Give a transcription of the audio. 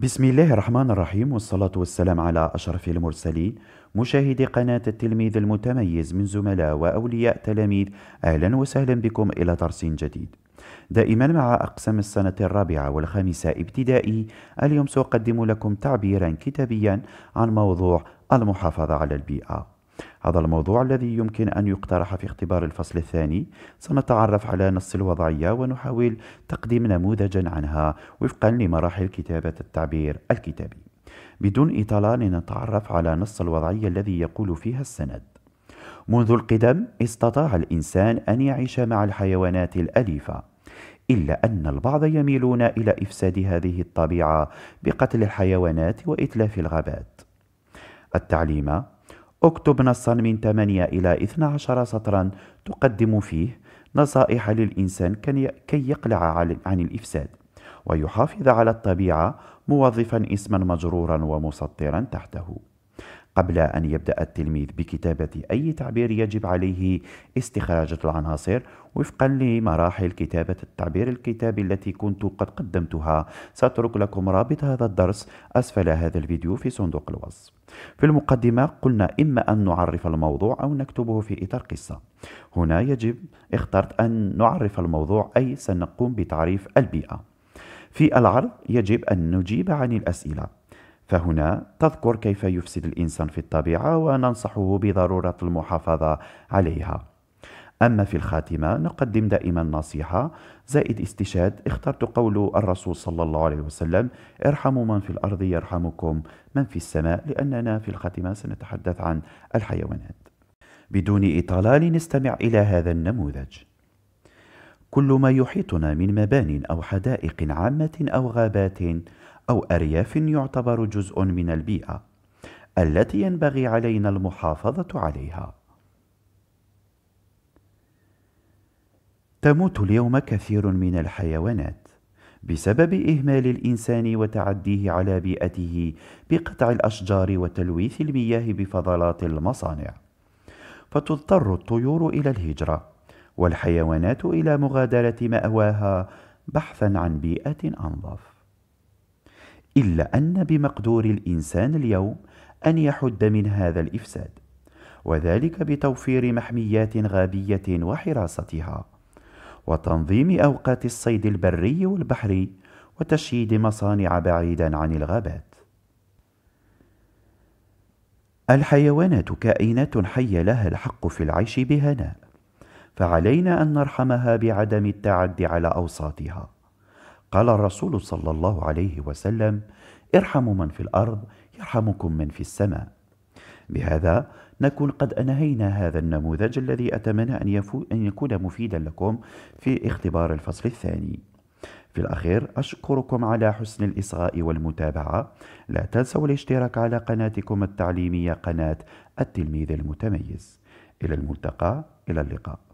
بسم الله الرحمن الرحيم والصلاة والسلام على أشرف المرسلين مشاهدي قناة التلميذ المتميز من زملاء وأولياء تلاميذ أهلا وسهلا بكم إلى درس جديد دائما مع أقسام السنة الرابعة والخامسة ابتدائي اليوم سأقدم لكم تعبيرا كتابيا عن موضوع المحافظة على البيئة هذا الموضوع الذي يمكن أن يقترح في اختبار الفصل الثاني سنتعرف على نص الوضعية ونحاول تقديم نموذجا عنها وفقا لمراحل كتابة التعبير الكتابي بدون إطالة لنتعرف على نص الوضعية الذي يقول فيها السند منذ القدم استطاع الإنسان أن يعيش مع الحيوانات الأليفة إلا أن البعض يميلون إلى إفساد هذه الطبيعة بقتل الحيوانات وإتلاف الغابات التعليم اكتب نصا من 8 إلى 12 سطرا تقدم فيه نصائح للإنسان كي يقلع عن الإفساد ويحافظ على الطبيعة موظفا اسما مجرورا ومسطرا تحته قبل أن يبدأ التلميذ بكتابة أي تعبير يجب عليه استخراج العناصر وفقا لمراحل كتابة التعبير الكتابي التي كنت قد قدمتها سأترك لكم رابط هذا الدرس أسفل هذا الفيديو في صندوق الوصف في المقدمة قلنا إما أن نعرف الموضوع أو نكتبه في إطار قصة هنا يجب اخترت أن نعرف الموضوع أي سنقوم بتعريف البيئة في العرض يجب أن نجيب عن الأسئلة فهنا تذكر كيف يفسد الانسان في الطبيعه وننصحه بضروره المحافظه عليها اما في الخاتمه نقدم دائما نصيحه زائد استشهاد اخترت قول الرسول صلى الله عليه وسلم ارحموا من في الارض يرحمكم من في السماء لاننا في الخاتمه سنتحدث عن الحيوانات بدون اطاله لنستمع الى هذا النموذج كل ما يحيطنا من مبان او حدائق عامه او غابات أو أرياف يعتبر جزء من البيئة التي ينبغي علينا المحافظة عليها. تموت اليوم كثير من الحيوانات بسبب إهمال الإنسان وتعديه على بيئته بقطع الأشجار وتلويث المياه بفضلات المصانع. فتضطر الطيور إلى الهجرة والحيوانات إلى مغادرة مأواها بحثا عن بيئة أنظف. إلا أن بمقدور الإنسان اليوم أن يحد من هذا الإفساد وذلك بتوفير محميات غابية وحراستها وتنظيم أوقات الصيد البري والبحري وتشييد مصانع بعيدا عن الغابات الحيوانات كائنات حيه لها الحق في العيش بهناء فعلينا ان نرحمها بعدم التعدي على اوساطها قال الرسول صلى الله عليه وسلم ارحموا من في الارض يرحمكم من في السماء بهذا نكون قد أنهينا هذا النموذج الذي أتمنى أن, يفو أن يكون مفيدا لكم في اختبار الفصل الثاني في الأخير أشكركم على حسن الإصغاء والمتابعة لا تنسوا الاشتراك على قناتكم التعليمية قناة التلميذ المتميز إلى الملتقى إلى اللقاء